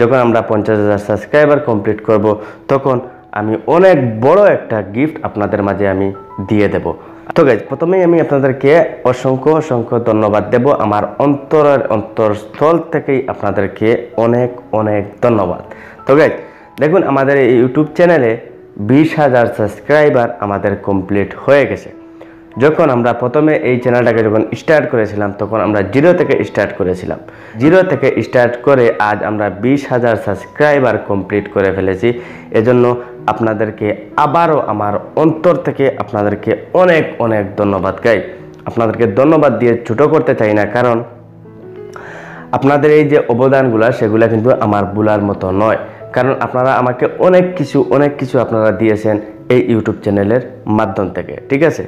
যখন আমরা পঞ্চাশ হাজার সাবস্ক্রাইবার কমপ্লিট করব তখন আমি অনেক বড় একটা গিফট আপনাদের মাঝে আমি দিয়ে দেব তো গাইজ প্রথমেই আমি আপনাদেরকে অসংখ্য অসংখ্য ধন্যবাদ দেব আমার অন্তরের অন্তরস্থল থেকেই আপনাদেরকে অনেক অনেক ধন্যবাদ তো গাইজ দেখুন আমাদের এই ইউটিউব চ্যানেলে বিশ হাজার সাবস্ক্রাইবার আমাদের কমপ্লিট হয়ে গেছে যখন আমরা প্রথমে এই চ্যানেলটাকে যখন স্টার্ট করেছিলাম তখন আমরা জিরো থেকে স্টার্ট করেছিলাম জিরো থেকে স্টার্ট করে আজ আমরা বিশ হাজার সাবস্ক্রাইবার কমপ্লিট করে ফেলেছি এজন্য আপনাদেরকে আবারও আমার অন্তর থেকে আপনাদেরকে অনেক অনেক ধন্যবাদ গাই আপনাদেরকে ধন্যবাদ দিয়ে ছোটো করতে চাই না কারণ আপনাদের এই যে অবদানগুলো সেগুলো কিন্তু আমার বলার মতো নয় কারণ আপনারা আমাকে অনেক কিছু অনেক কিছু আপনারা দিয়েছেন এই ইউটিউব চ্যানেলের মাধ্যম থেকে ঠিক আছে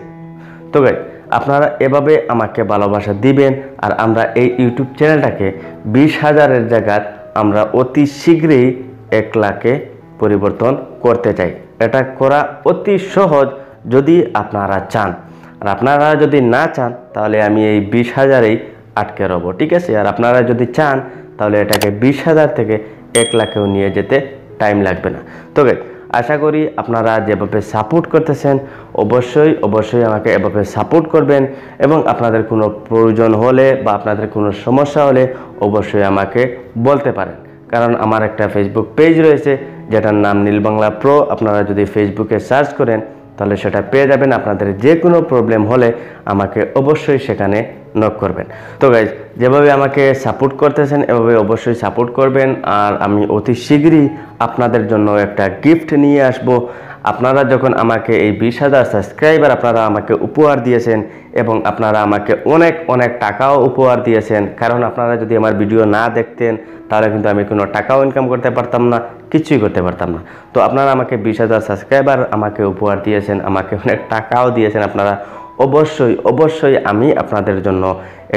তো গাই আপনারা এভাবে আমাকে ভালোবাসা দিবেন আর আমরা এই ইউটিউব চ্যানেলটাকে বিশ হাজারের জায়গায় আমরা অতি শীঘ্রই এক লাখে পরিবর্তন করতে চাই এটা করা অতি সহজ যদি আপনারা চান আর আপনারা যদি না চান তাহলে আমি এই বিশ হাজারেই আটকে রব ঠিক আছে আর আপনারা যদি চান তাহলে এটাকে বিশ হাজার থেকে এক লাখেও নিয়ে যেতে টাইম লাগবে না তো আশা করি আপনারা যেভাবে সাপোর্ট করতেছেন অবশ্যই অবশ্যই আমাকে এভাবে সাপোর্ট করবেন এবং আপনাদের কোনো প্রয়োজন হলে বা আপনাদের কোনো সমস্যা হলে অবশ্যই আমাকে বলতে পারেন কারণ আমার একটা ফেসবুক পেজ রয়েছে যেটার নাম নীল বাংলা প্রো আপনারা যদি ফেসবুকে সার্চ করেন তাহলে সেটা পেয়ে যাবেন আপনাদের যে কোনো প্রবলেম হলে আমাকে অবশ্যই সেখানে নক করবেন তো গাইজ যেভাবে আমাকে সাপোর্ট করতেছেন এভাবে অবশ্যই সাপোর্ট করবেন আর আমি অতি শীঘ্রই আপনাদের জন্য একটা গিফট নিয়ে আসবো আপনারা যখন আমাকে এই বিশ হাজার সাবস্ক্রাইবার আপনারা আমাকে উপহার দিয়েছেন এবং আপনারা আমাকে অনেক অনেক টাকাও উপহার দিয়েছেন কারণ আপনারা যদি আমার ভিডিও না দেখতেন তাহলে কিন্তু আমি কোনো টাকাও ইনকাম করতে পারতাম না কিছুই করতে পারতাম না তো আপনারা আমাকে বিশ হাজার সাবস্ক্রাইবার আমাকে উপহার দিয়েছেন আমাকে অনেক টাকাও দিয়েছেন আপনারা অবশ্যই অবশ্যই আমি আপনাদের জন্য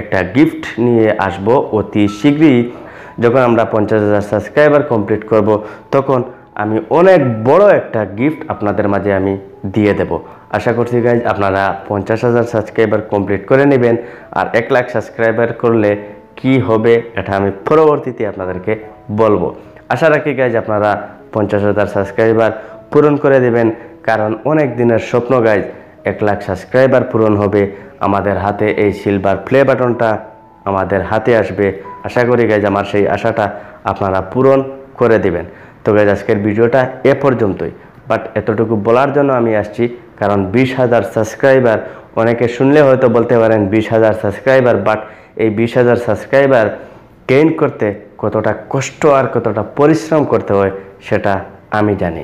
একটা গিফট নিয়ে আসব অতি শীঘ্রই যখন আমরা পঞ্চাশ হাজার সাবস্ক্রাইবার কমপ্লিট করব তখন আমি অনেক বড় একটা গিফট আপনাদের মাঝে আমি দিয়ে দেব আশা করছি গাইজ আপনারা পঞ্চাশ হাজার সাবস্ক্রাইবার কমপ্লিট করে নেবেন আর এক লাখ সাবস্ক্রাইবার করলে কি হবে এটা আমি পরবর্তীতে আপনাদেরকে বলবো আশা রাখি গাইজ আপনারা পঞ্চাশ হাজার সাবস্ক্রাইবার পূরণ করে দেবেন কারণ অনেক দিনের স্বপ্ন গাইজ এক লাখ সাবস্ক্রাইবার পূরণ হবে আমাদের হাতে এই সিলভার প্লে বাটনটা আমাদের হাতে আসবে আশা করি গাইজ আমার সেই আশাটা আপনারা পূরণ করে দেবেন তো গাইজ আজকের ভিডিওটা এ পর্যন্তই বাট এতটুকু বলার জন্য আমি আসছি কারণ বিশ হাজার সাবস্ক্রাইবার অনেকে শুনলে হয়তো বলতে পারেন বিশ হাজার সাবস্ক্রাইবার বাট এই বিশ হাজার সাবস্ক্রাইবার গেইন করতে কতটা কষ্ট আর কতটা পরিশ্রম করতে হয় সেটা আমি জানি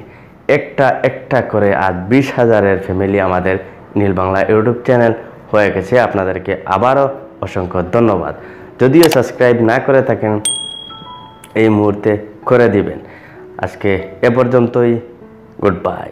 একটা একটা করে আর বিশ হাজারের ফ্যামিলি আমাদের নীলবাংলা ইউটিউব চ্যানেল হয়ে গেছে আপনাদেরকে আবারও অসংখ্য ধন্যবাদ যদিও সাবস্ক্রাইব না করে থাকেন এই মুহূর্তে করে দিবেন আজকে এ পর্যন্তই গুড বাই